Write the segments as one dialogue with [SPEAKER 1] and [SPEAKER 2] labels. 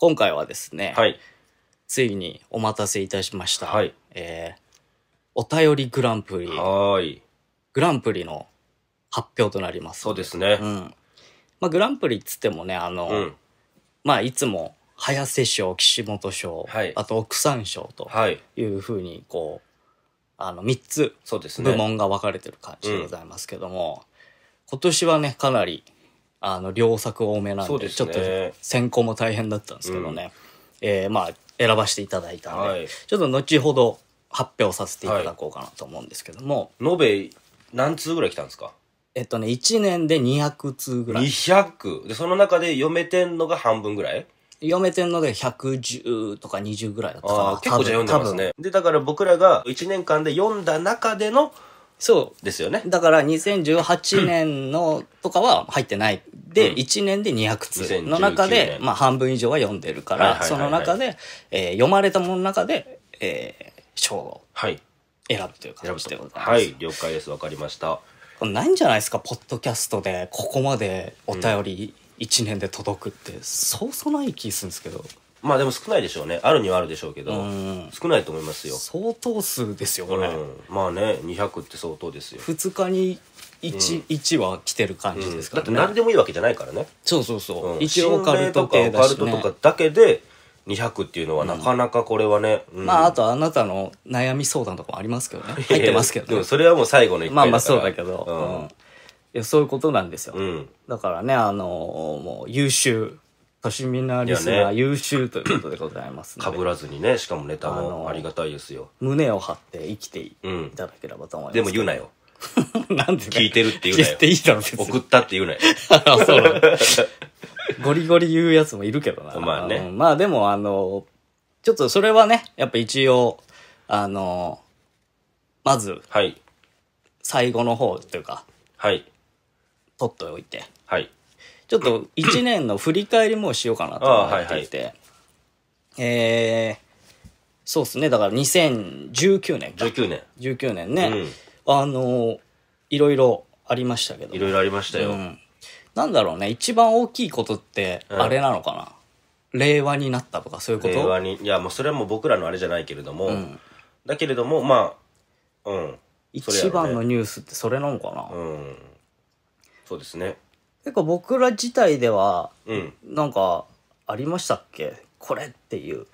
[SPEAKER 1] 今回はですね、はい、ついにお待たせいたしました、はい、えー、お便りグランプリ、はい、グランプリの発表となります。そうですね。うん。まあ、グランプリっつってもね、あの、うん、まあ、いつも、早瀬賞、岸本賞、はい、あと奥山賞というふうに、こう、あの、3つ、部門が分かれてる感じでございますけども、ね、今年はね、かなりあの、良作多めなんで、でちょっと選考も大変だったんですけどね、えーまあ、選ばせていただいたんで、はいちょっと後ほど発表させていただこうかなと思うんですけども、延べ何通ぐらい来たんですかえっとね、1年で200通ぐらい。200でその中で読めてんのが半分ぐらい読めてんので110とか20ぐらいだったかな。ああ結構じゃ読んでますねでだから僕らが1年間で読んだ中でのそうですよね。だから2018年のとかは入ってないで、1年で200通の中で、まあ半分以上は読んでるから、その中で、え読まれたものの中で、え賞をはい。選ぶという形でございます。はい、了解です。わかりました。これないんじゃないですか、ポッドキャストでここまでお便り1年で届くって、そうそうない気するんですけど。まあでも少ないでしょうねあるにはあるでしょうけど、少ないと思いますよ、相当数ですよこれ、まあね200って相当ですよ2日に 1,、一は来てる感じですかだって何でもいいわけじゃないからね、そうそうそう、一応オカルトとかオカルトとかだけで200っていうのはなかなかこれはね、まああとあなたの悩み相談とかもありますけどね入ってますけどでもそれはもう最後の一回まあまあそうだけど、うんいやそういうことなんですよ、うん、だからねあのもう優秀としみなリスナー優秀ということでございますかぶらずにねしかもネタもありがたいですよ胸を張って生きていただければと思います、でも言うなよ なんで聞いてるって言うなよ。聞いていいだろ、別に。送ったって言うなよ。あそう ゴリゴリ言うやつもいるけどな。まあね。あまあでも、あの、ちょっとそれはね、やっぱ一応、あの、まず、はい。最後の方というか、はい。取っておいて、はい。ちょっと1年の振り返りもしようかなと思っていて、はいはい、えー、そうですね、だから2019年か。19年。19年ね。うん、あの、いろいろありましたけど。いろいろありましたよ、うん。なんだろうね、一番大きいことって、あれなのかな、うん、令和になったとかそういうこと令和に、いや、もうそれはもう僕らのあれじゃないけれども、うん、だけれども、まあ、うん。一番のニュースってそれなのかな、うん。そうですね。結構僕ら自体では、うんなんかありましたっけこれっていう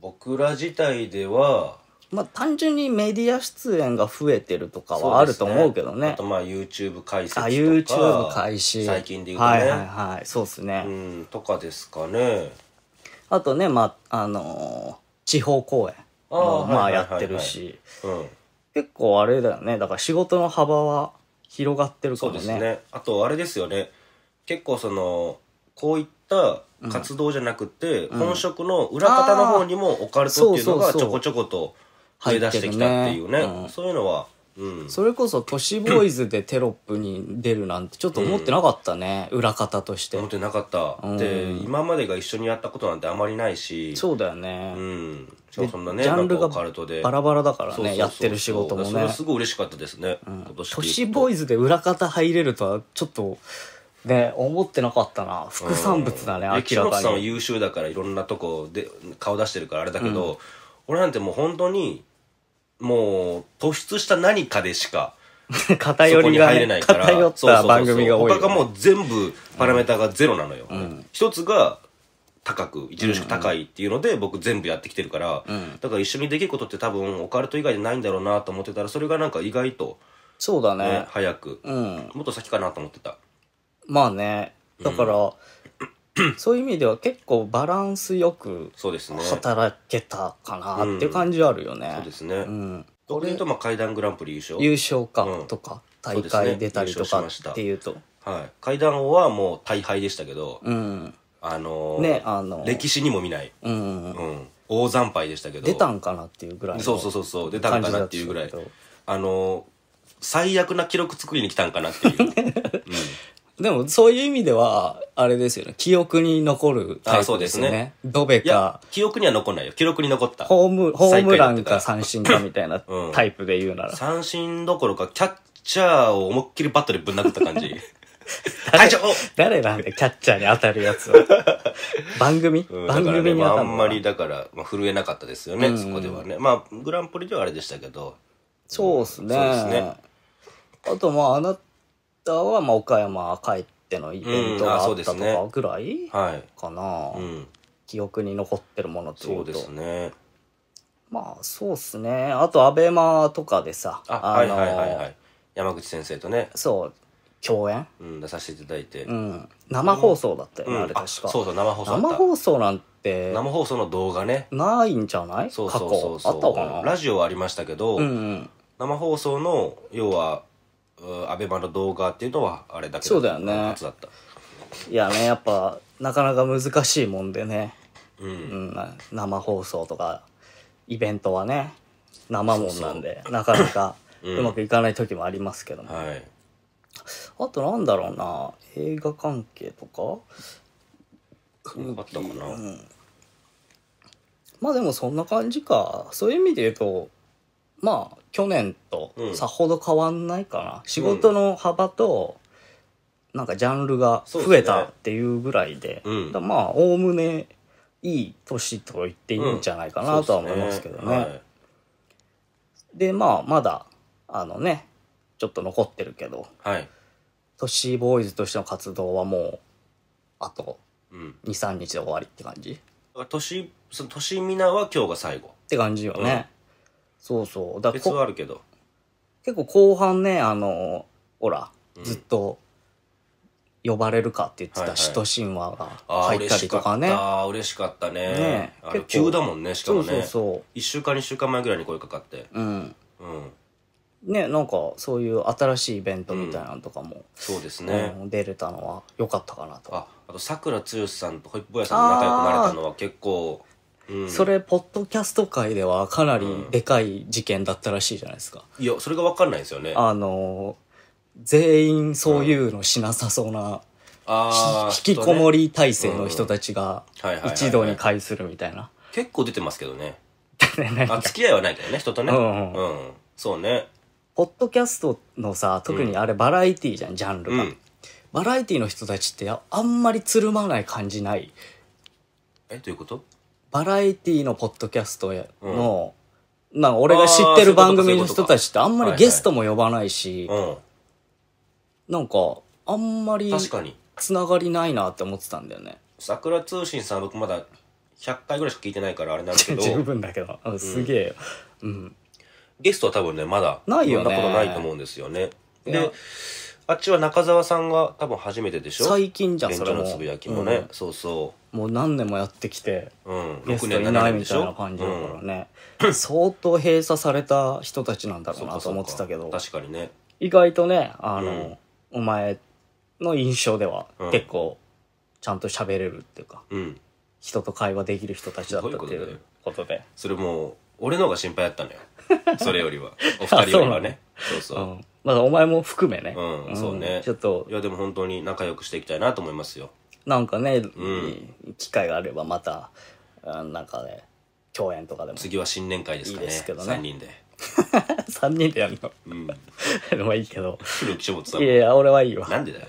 [SPEAKER 1] 僕ら自体ではまあ単純にメディア出演が増えてるとかはあると思うけどねあとまあ YouTube 開説とかあ YouTube 開始最近で言うとね、はいはいはいそうですね、うん、とかですかねあとねまああのー地方公演あもまあやってるし、結構あれだよねだから仕事の幅は広がってるからね。そうですね。あと、あれですよね。結構その、こういった活動じゃなくて、うん本職の裏方の方にもオカルトっていうのがちょこちょこと出だしてきたっていうね。ねうんそういうのは、うん。それこそ都市ボーイズでテロップに出るなんてちょっと思ってなかったね、裏方として思ってなかった。うんで、今までが一緒にやったことなんてあまりないし、そうだよね、うん。そんなねジャンルがバラバラだからねやってる仕事もねそれはすごい嬉しかったですね、うん、都市ボーイズで裏方入れるとはちょっとね、思ってなかったな副産物だね、うん、明らかにさんは優秀だからいろんなとこで顔出してるからあれだけど、うん、俺なんてもう本当にもう突出した何かでしか 偏りが、ね、偏った番組が多い、ね、他がもう全部パラメーターがゼロなのよ、うん、一つが高く著しく高いっていうので、僕全部やってきてるから、だから一緒にできることって多分オカルト以外でないんだろうなと思ってたらそれがなんか意外と、そうだね早く、うん、もっと先かなと思ってたまあねだから、そういう意味では結構バランスよく働けたかなっていう感じあるよね。そうですね。うん。これとまあ階段グランプリ優勝。優勝かとか、大会出たりとかっていうと。はい。階段王はもう大敗でしたけど、うん。あのー、ね、あのー、歴史にも見ない、うん、うん、大惨敗でしたけど。出たんかなっていうぐらい。そうそうそうそう、出たんかなっていうぐらい。あのー、最悪な記録作りに来たんかなっていう。うん、でも、そういう意味では、あれですよね。記憶に残るタイプですね。あそうですね。か。記憶には残んないよ。記録に残った。ホーム、ホームランか三振かみたいなタイプで言うなら。うん、三振どころか、キャッチャーを思いっきりバットでぶん殴った感じ。会長誰なんだキャッチャーに当たるやつは 番組、うん、番組に当たる、ねまあ、あんまりだから、まあ、震えなかったですよね、うん、そこではねまあグランプリではあれでしたけどそうっすね,、そうですねあとまああなたはまあ岡山帰ってのイベントがあったとかぐらいかな、うんねはい、記憶に残ってるものというとそうですねまあそうっすねあとアベマとかでさあのー、はいはいはいはい山口先生とねそう共演、うん、出させていただいて、うん、生放送だったよね、うん、あれ確かそうそう生放送生放送なんて生放送の動画ねないんじゃないそうそうそうそうあったかなラジオはありましたけど、うんうん、生放送の要はアベマの動画っていうのはあれだけそうだよねだったいやねやっぱなかなか難しいもんでね、うん、うん、生放送とかイベントはね
[SPEAKER 2] 生もんなんでなかなか
[SPEAKER 1] うまくいかない時もありますけども、はいあとなんだろうな、映画関係とかあったかな、うん、まあでもそんな感じか。そういう意味で言うと、まあ、去年とさほど変わんないかな。うん、仕事の幅と、なんかジャンルが増えたっていうぐらいで、でねうん、まあ、おおむねいい年と言っていいんじゃないかなとは思いますけどね。うん、ねはい、で、まあ、まだ、あのね、ちょっと残ってるけど、はい。都市ボーイズとしての活動はもう、あと、2、3日で終わりって感じ。都市、その都市皆は今日が最後。って感じよね。うん、そうそう。だ別はあるけど。結構後半ね、あの、ほら、ずっと、呼ばれるかって言ってた使徒神話が入ったりとかね。ああ、嬉しかったね。ねあれ急だもんね、しかもね。そうそうそう。1週間、二週間前ぐらいに声かかって。うん。うん。ね、なんかそういう新しいイベントみたいなのとかも、うん、そうですね、うん、出れたのは良かったかなとああとさくら剛さんとホイップ坊やさんと仲良くなれたのは結構、うん、それポッドキャスト界ではかなりでかい事件だったらしいじゃないですか、いやそれが分かんないんですよねあの全員そういうのしなさそうな、
[SPEAKER 2] あ引きこもり
[SPEAKER 1] 体制の人たちが一堂に会するみたいな結構出てますけどね あ付き合いはないけどね人とねうん、そうねポッドキャストのさ、特にあれバラエティじゃん、ジャンルが。うんバラエティの人たちってあんまりつるまない感じない。えどういうことバラエティのポッドキャストの、なんか俺が知ってる番組の人たちってあんまりゲストも呼ばないし、なんかあんまり確かにつながりないなって思ってたんだよね。桜通信さん僕まだ100回ぐらいしか聞いてないからあれなんだけど 十分だけど。うんすげえよ。うん。ゲストは多分ね、まだ、ないよねなことないと思うんですよね。で、あっちは中澤さんが多分初めてでしょ最近じゃん、それのつぶやきもね、うん、そうそう。もう何年もやってきて、うん、ゲないみたいな感じだからね、うん、相当閉鎖された人たちなんだろうなと思ってたけど、確かにね。意外とね、あの、お前の印象では結構、ちゃんと喋れるっていうか、うん、人と会話できる人たちだったっていうことで。それも、俺の方が心配だったのよ。それよりは。お二人よりはね。そうそう。まあ、お前も含めね。うん、そうね。ちょっと。いや、でも本当に仲良くしていきたいなと思いますよ。なんかね、機会があればまた、なんかね、共演とかでも。次は新年会ですかね。ね。3人で。3 人でやるの。うん。ま あいいけど。古木ん。いやいや、俺はいいわ。なんでだよ。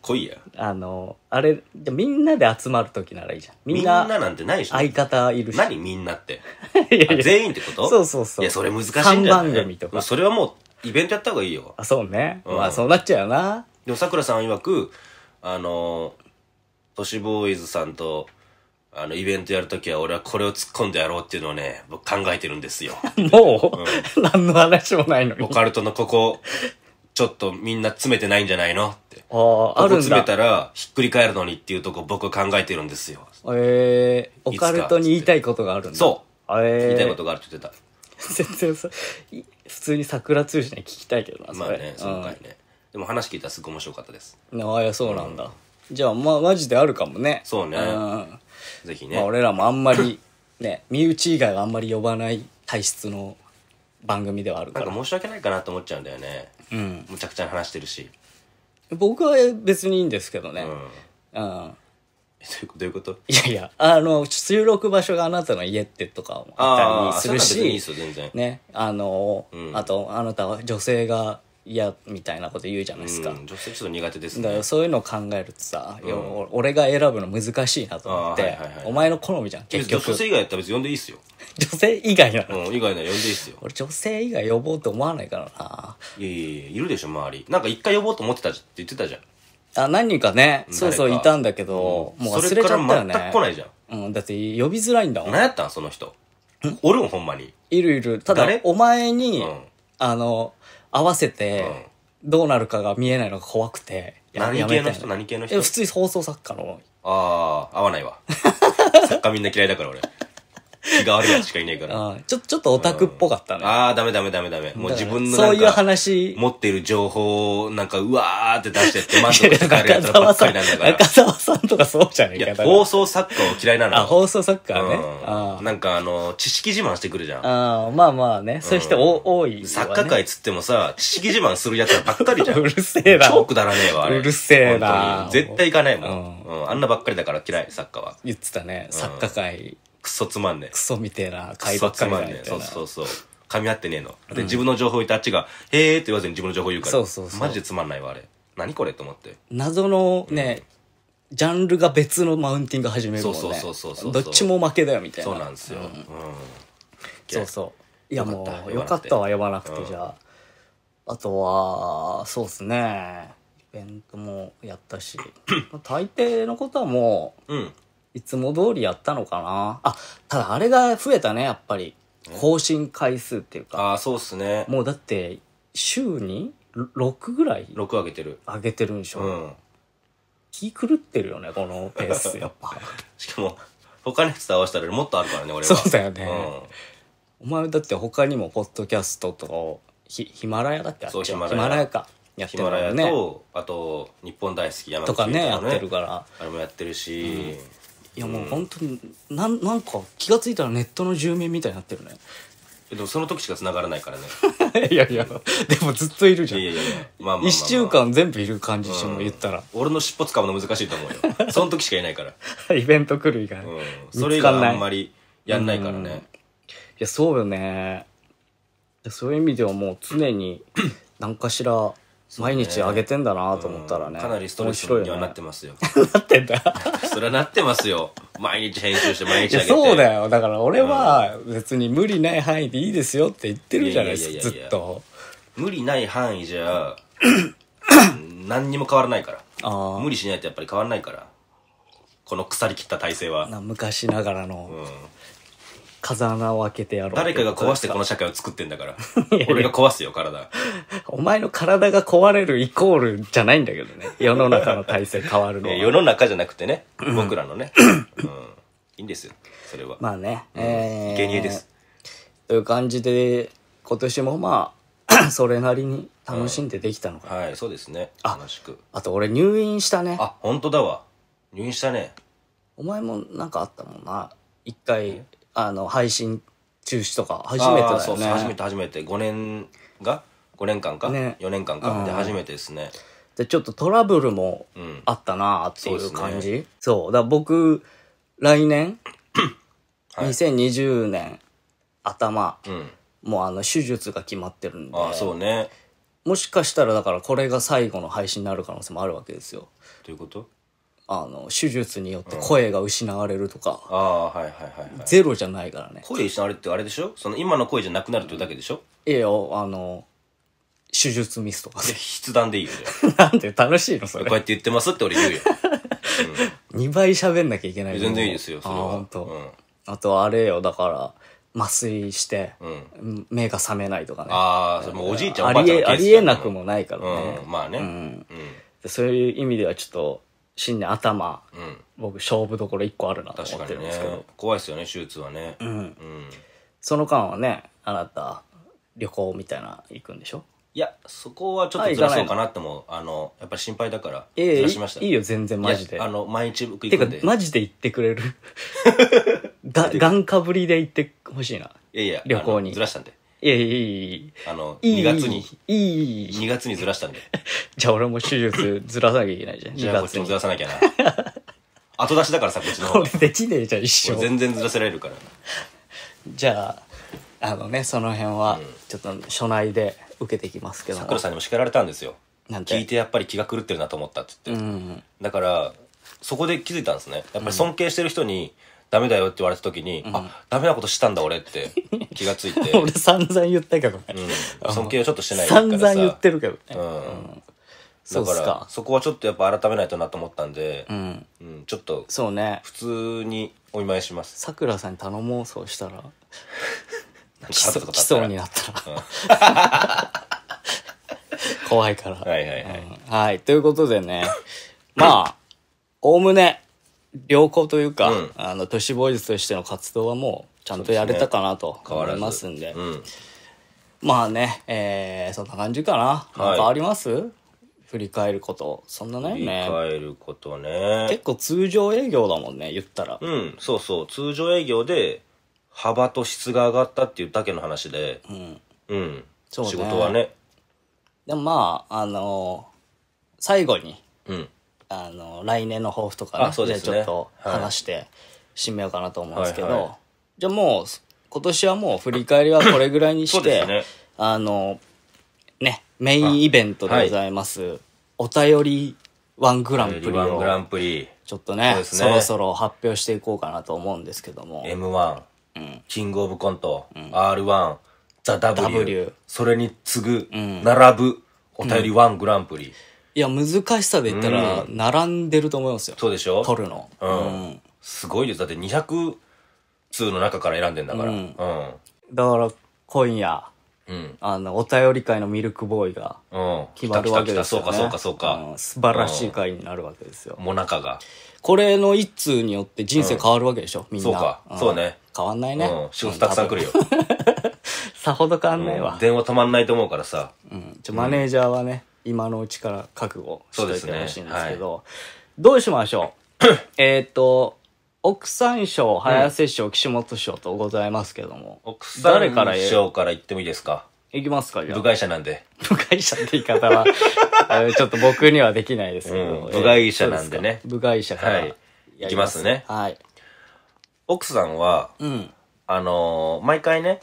[SPEAKER 1] 来いや。あの、あれ、みんなで集まる時ならいいじゃん。みみんななんてないでしょ。相方いるし。何みんなって。いやいや全員ってことそうそうそう。いや、それ難しいんじゃない番組とか。それはもう、イベントやった方がいいよ。あ、そうね。うんまあそうなっちゃうよな。でも、さくらさん曰く、あの、都市ボーイズさんと、あの、イベントやるときは、俺はこれを突っ込んでやろうっていうのをね、僕考えてるんですよ。もう、何の話もないのにオ。カルトのここ、ちょっとみんな詰めてないんじゃないのああ、あるんだ。詰めたら、ひっくり返るのにっていうとこ僕考えてるんですよ。ええー、オカルトに言いたいことがあるんだ。そう。ええー、言いたいことがあるって言ってた。全然普通に桜通信に聞きたいけどな、まあね、その回ね。でも話聞いたらすごい面白かったです。ああ、いや、そうなんだ。うん、じゃあ、まあ、マジであるかもね。そうね。ぜひね。まあ、俺らもあんまり、ね、身内以外はあんまり呼ばない体質の番組ではあるから。なんか申し訳ないかなと思っちゃうんだよね。うん。むちゃくちゃ話してるし。僕は別にいいんですけどね。うん。うんどういうこといやいや、あの、収録場所があなたの家ってとかもあったりするし、いいね、あの、うん、あと、あなたは女性が嫌みたいなこと言うじゃないですか、うん、女性ちょっと苦手です、ね、だからそういうのを考えるとさ、うん、俺が選ぶの難しいなと思って、はいはいはい、お前の好みじゃん結局女性以外やったら別に呼んでいいっすよ 女性以外なの、うん、以外なら呼んでいいっすよ俺女性以外呼ぼうと思わないからないやいやいるでしょ周りなんか一回呼ぼうと思ってたって言ってたじゃんあ何人かねそうそういたんだけど、もう忘れちゃったよね全く来ないじゃん、うん、だって呼びづらいんだもん何やったんその人おるんほんまにいるいるただお前に、あの合わせてどうなるかが見えないのが怖くて何系の人何系の人普通に放送作家のああ合わないわ 作家みんな嫌いだから俺気があるやつしかいないから。ちょ、ちょっとオタクっぽかったね。ああ、ダメダメダメダメ。もう自分のなんかそういう話持ってる情報をなんか、うわーって出してって満足して帰るやつばっかりなんだから中。澤さんとかそうじゃねいえか。放送作家を嫌いなのあ、放送作家ね。あなんかあの、知識自慢してくるじゃん。ああ、まあまあね。そういう人多い作家界つってもさ、知識自慢するやつばっかりじゃん。うるせえな超くだらねえわ、あれ。うるせえな絶対行かないもん。うんあんなばっかりだから嫌い、作家は。言ってたね。作家界。クソつまんねえクソみてえな会かみたいなそうそうそう噛み合ってねえので、うん自分の情報言ってあっちが「へえ」って言わずに自分の情報言うからそうそうそうマジでつまんないわあれ何これと思って謎のね、ジャンルが別のマウンティング始めるもんねそうそうそうそうそうどっちも負けだよみたいなそうなんですよ、うんんそうそういやもうよかったわ呼ばなくうてんじゃあ、あとはそうっすねイベントもやったし 大抵のことはもううんいつも通りやったのかな。あ、ただあれが増えたね、やっぱり。更新回数っていうか。ああ、そうっすね。もうだって、週に6ぐらい ?6 上げてる。上げてるんでしょ。うん。気狂ってるよね、このペース、やっぱ。しかも、他のやつと合わせたらもっとあるからね、俺は。そうだよね。うん、お前だって他にも、ポッドキャストとかを、ひヒマラヤだっけそう、ヒマラヤ。ヒマラヤか。やってるからね。ヒマラヤと、あと、日本大好き山口とかね、やってるから。あれもやってるし。うんいやもう本当になんなんか気が付いたらネットの住民みたいになってるねでもその時しか繋がらないからね。いやいやでもずっといるじゃんいやいやいや、まあまあまあまあ、1週間全部いる感じしても言ったら、俺の尻尾かむの難しいと思うよ。その時しかいないから。イベント来る以外、うん。それ以外あんまりやんないからね。いやそうよねそういう意味ではもう常に 何かしら毎日上げてんだなと思ったらね、かなりストレスにはなってますよ。なってんだ。それはなってますよ。毎日編集して毎日あげて。そうだよ。だから俺は別に無理ない範囲でいいですよって言ってるじゃないですか、ずっと。無理ない範囲じゃ、何にも変わらないから。無理しないとやっぱり変わらないから。この腐りきった体制は。昔ながらの。うん風穴を開けてやろう誰かが壊してこの社会を作ってんだから いや俺が壊すよ体お前の体が壊れるイコールじゃないんだけどね世の中の体制変わるのは、ね、世の中じゃなくてね僕らのね、うん、いいんですよそれはまあね、うん、えー、芸人ですという感じで今年もまあ それなりに楽しんでできたのかな、うん、はいそうですね楽しくあと俺入院したねあ本当だわ入院したねお前もなんかあったもんな一回あの、配信中止とか、初めてだよね。初めて初めて。5年が ?5 年間か、ね、?4 年間かで初めてですね。で、ちょっとトラブルもあったなあっていう感じ。うん、そう、ねそう、だ僕、来年、はい、2020年頭、うん、もうあの、手術が決まってるんで。あ、そうね。もしかしたらだからこれが最後の配信になる可能性もあるわけですよ。ということあの、手術によって声が失われるとか、ああ、はいはいはい、はい。ゼロじゃないからね。声失われるってあれでしょその今の声じゃなくなるってだけでしょいや、あの、手術ミスとか筆談でいいよ、なんで楽しいのそれ。こうやって言ってますって俺言うよ。2 倍喋んなきゃいけない全然いいですよそれはあうんあとあれよだから麻酔して、目が覚めないとかねああ、それもおじいちゃんおばあちゃんりのえケースありえなくもないからね、うん、まあね。うん。そういう意味ではちょっと新年頭、うん、僕勝負どころ1個あるなと思ってるんですけど、ね、怖いですよね手術はねうん、うん、その間はねあなた旅行みたいな行くんでしょいやそこはちょっとずらそうかなってもあのやっぱ心配だからずらしました、えー、いいよ全然マジであの毎日僕行くんでてかマジで行ってくれるが眼 かぶりで行ってほしいないやいや旅行にずらしたんでいやいやいやいあの、い2月に、いい2月にずらしたんで。じゃあ俺も手術ずらさなきゃいけないじゃん。じゃあこっちもずらさなきゃな。後出しだからさ、こっちの方できねえじゃん、一生。全然ずらせられるから。じゃあ、あのね、その辺は、ちょっと署内で受けていきますけども。桜さんにも叱られたんですよ。なんて聞いてやっぱり気が狂ってるなと思ったって言って。うん。だから、そこで気づいたんですね。やっぱり尊敬してる人に、ダメだよって言われた時に、あ、ダメなことしたんだ俺って気がついて。俺散々言ったけどね。うん。尊敬をちょっとしてないからさ。散々言ってるけどね。うん。
[SPEAKER 2] だから、そ
[SPEAKER 1] こはちょっとやっぱ改めないとなと思ったんで、うん。ちょっと、そうね。普通にお見舞いします。さくらさんに頼もうそうしたら、基 礎、基になったら。怖いから。はいはいはい。はい。ということでね、まあ、おおむね、良好というか、うん、あの都市ボーイズとしての活動はもうちゃんとやれたかなと思いますんで、ねうん、まあね、えー、そんな感じかな変、はい、わります振り返ることそんなないね振り返ることね結構通常営業だもんね言ったらうんそうそう通常営業で幅と質が上がったっていうだけの話でうん、うん、そうね、仕事はねでもまああのー、最後に、うんあの、来年の抱負とかね、そうですねちょっと話して締めようかなと思うんですけど、はいはい、じゃあもう、今年はもう振り返りはこれぐらいにして、ね、あの、ね、メインイベントでございます、はい、お便りワングランプリを、グランプリちょっとね、ね、そろそろ発表していこうかなと思うんですけども。M1、うん、キングオブコント、うん、R1、ザ・ W, w それに次ぐ、並ぶお便りワングランプリ。うんいや、難しさで言ったら、並んでると思いますよ。そうでしょ取るの。うん。すごいです。だって200通の中から選んでんだから。ううんだから、今夜、うん。あの、お便り会のミルクボーイがうん。決まるわけですよ、ね。来た来た来たそうかそうかそうか。ん素晴らしい会になるわけですよ。もなかが。これの一通によって人生変わるわけでしょ、みんな。そうかんそうね。変わんないね。うん。仕事たくさん来るよ。さほど変わんないわ。電話止まんないと思うからさ。うん。ちょ、マネージャーはね、今のうちから覚悟しといてほしいんですけど、うねはい、どうしましょう えっと、奥三賞、早瀬賞、岸本賞とございますけども。奥ん賞から言ってもいいですかいきますか、部外者なんで。部外者って言い方は、ちょっと僕にはできないですけど。うん、部外者なんでね。部外者から、はい。いきますね。はい。奥さんは、うん、あのー、毎回ね、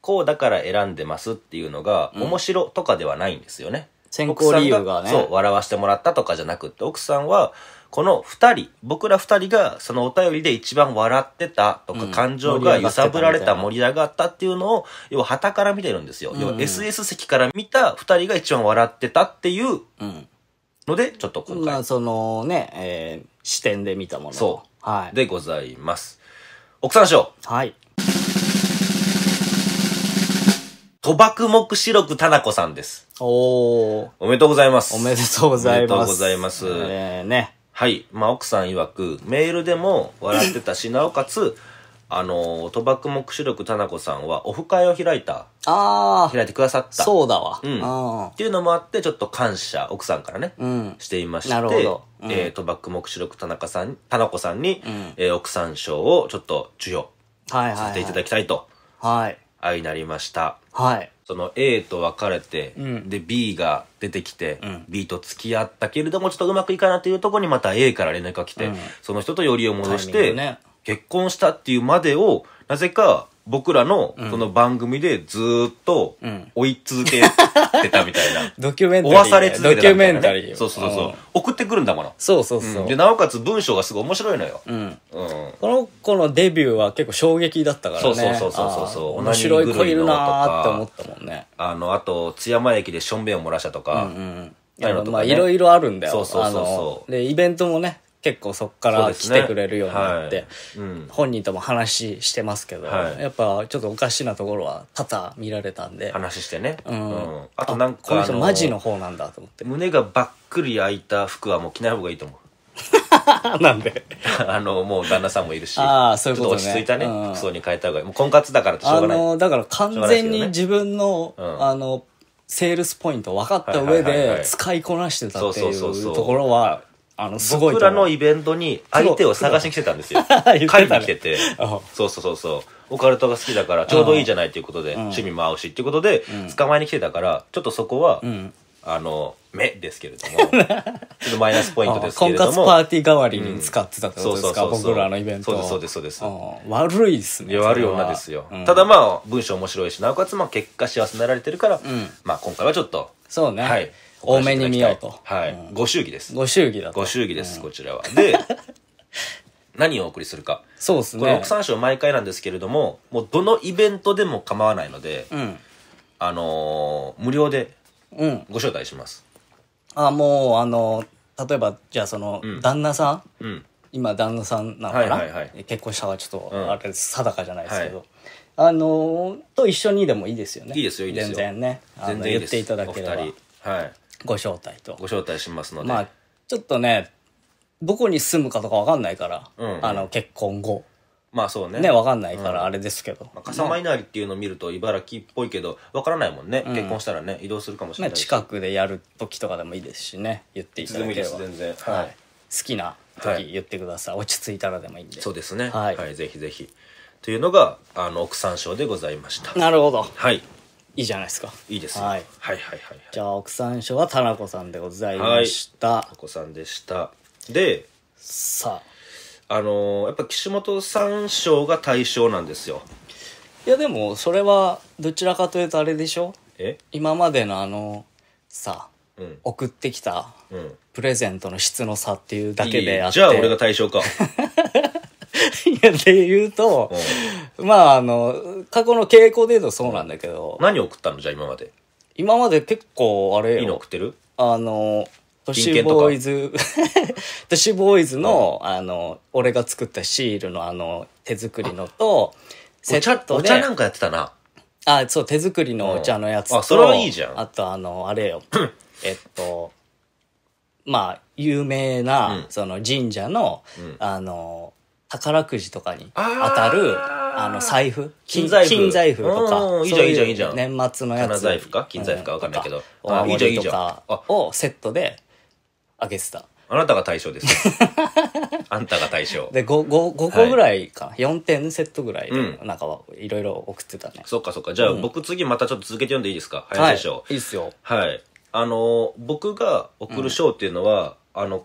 [SPEAKER 1] こうだから選んでますっていうのが、面白とかではないんですよね。選考理由がね。そう、笑わせてもらったとかじゃなくって、奥さんは、この二人、僕ら二人が、そのお便りで一番笑ってたとか、感情が揺さぶられた、盛り上がったっていうのを、要は旗から見てるんですよ。要は SS 席から見た二人が一番笑ってたっていうので、ちょっと今回。そのね、えー、視点で見たもの。そう。はい。でございます。奥さん賞。はい。賭博目視録たなこさんです。おお。おめでとうございます。おめでとうございます。おめでとうございます。えー、ね。はい。まあ、奥さん曰く、メールでも笑ってたし、なおかつ、あの、賭博目視録田中さんはオフ会を開いた。ああ。開いてくださった。そうだわ。うん。っていうのもあって、ちょっと感謝、奥さんからね、うん、していまして、なるほど。うん、えー、賭博目視録田中さん、田中さんに、うん、えー、奥さん賞をちょっと授与させていただきたいと、はいはい、はい。はい。なりました。はい。その A と別れて、うん、で B が出てきて、うん、B と付き合ったけれどもちょっとうまくいかないというところにまた A から連絡が来て、うん、その人とよりを戻して、ね、結婚したっていうまでをなぜか僕らのこの番組でずっと追い続けてたみたいな。ドキュメンタリー。追わされ続けてたドキュメンタリー。そうそうそう。送ってくるんだもの。そうそうそう。で、なおかつ文章がすごい面白いのよ。うん。この子のデビューは結構衝撃だったからね。そうそうそうそう面白い子いるなーって思ったもんね。あの、あと、津山駅でしょんべんを漏らしたとか。うん。まあいろいろあるんだよ。そうそうそう。で、イベントもね、結構そっから来てくれるようになって、ねはいうん、本人とも話してますけど、はい、やっぱちょっとおかしなところは多々見られたんで話してね、うん、うん、あとなんかこの人マジの方なんだと思って胸がばっくり開いた服はもう着ない方がいいと思う なんで あの、もう旦那さんもいるし。ああ、そういうこと、ね、落ち着いたね、うん、服装に変えた方がいい。もう婚活だからとしょうがない。あの、だから完全に自分の、ねあの、セールスポイント分かった上で使いこなしてたっていうところはあの、すごい僕らのイベントに相手を探しに来てたんですよ。買いてきてて。そうそうそうそう。オカルトが好きだから、ちょうどいいじゃないということで、趣味も合うしっていうことで、捕まえに来てたから、ちょっとそこは、あの、目ですけれども、ちょっとマイナスポイントですけれども。婚活パーティー代わりに使ってたってことですか、僕らのイベント。そうです、そうです、そうです。悪いですね。悪い女ですよ。ただまあ、文章面白いし、なおかつまあ、結果幸せになられてるから、まあ、今回はちょっと。そうね。はい。多めに見ようと。はい。ご祝儀です。ご祝儀だご祝儀です、こちらは。で、何をお送りするか。そうですね。これ、奥三章毎回なんですけれども、もうどのイベントでも構わないので、うん、あの無料でご招待します。あ、もう、あの例えば、じゃあその、旦那さん、うん、今、旦那さんなのかな、はいはい、結婚したはちょっと、あれ、定かじゃないですけど、はいあのー、と一緒にでもいいですよね。いいですよ、いいですよ。全然ね。全然言っていただければ。はい。ご招待と。ご招待しますので。まあ、ちょっとね、どこに住むかとかわかんないから、うんうん、あの、結婚後。まあそうね。ね、わかんないから、あれですけど。うん、まあ、笠間稲荷っていうのを見ると茨城っぽいけど、わからないもんね、うん、結婚したらね、移動するかもしれない、ね、近くでやる時とかでもいいですしね、言っていただければ。いいです、全然。はい、はい。好きな時言ってください。はい、落ち着いたらでもいいんで。そうですね。はい。はい、ぜひぜひ。というのが、あの、奥山賞でございました。なるほど。はい。いいじゃないですか。いいですはいはいはい。じゃあ、奥さん賞は田中さんでございました。田子さんでした。で、さあ、あのーやっぱ岸本さん賞が対象なんですよ。いや、でも、それは、どちらかというとあれでしょえ今までのあの、さあ、うん送ってきたうん。プレゼントの質の差っていうだけであって。じゃあ、俺が対象か。いや、で言うと、まあ、あの、過去の傾向で言うとそうなんだけど、何送ったのじゃあ今まで。今まで結構、あれよいいの送ってるあの、都市ボーイズ、都市ボーイズの、あの、俺が作ったシールのあの、手作りのと、セお茶ットおで、茶なんかやってたな。あ、そう、手作りのお茶のやつと、うんあそれはいいじゃんあと、あの、あれよ、えっと、まあ、有名な、うんその神社の、んあの、宝くじとかに当たる、あの、財布金財布金財布とか。いいじゃん、いいじゃん、いいじゃん。年末のやつ。金財布か金財布かわかんないけど。あ、いいじゃん、いいじゃん。をセットであげてた。あなたが対象です。あんたが対象。で、5, 5, 5個ぐらいかな、4点セットぐらい、なんかいろいろ送ってたね。そっかそっか。じゃあ、僕次またちょっと続けて読んでいいですかはい、いいっすよ。はい。あの、僕が送る賞っていうのは、あの、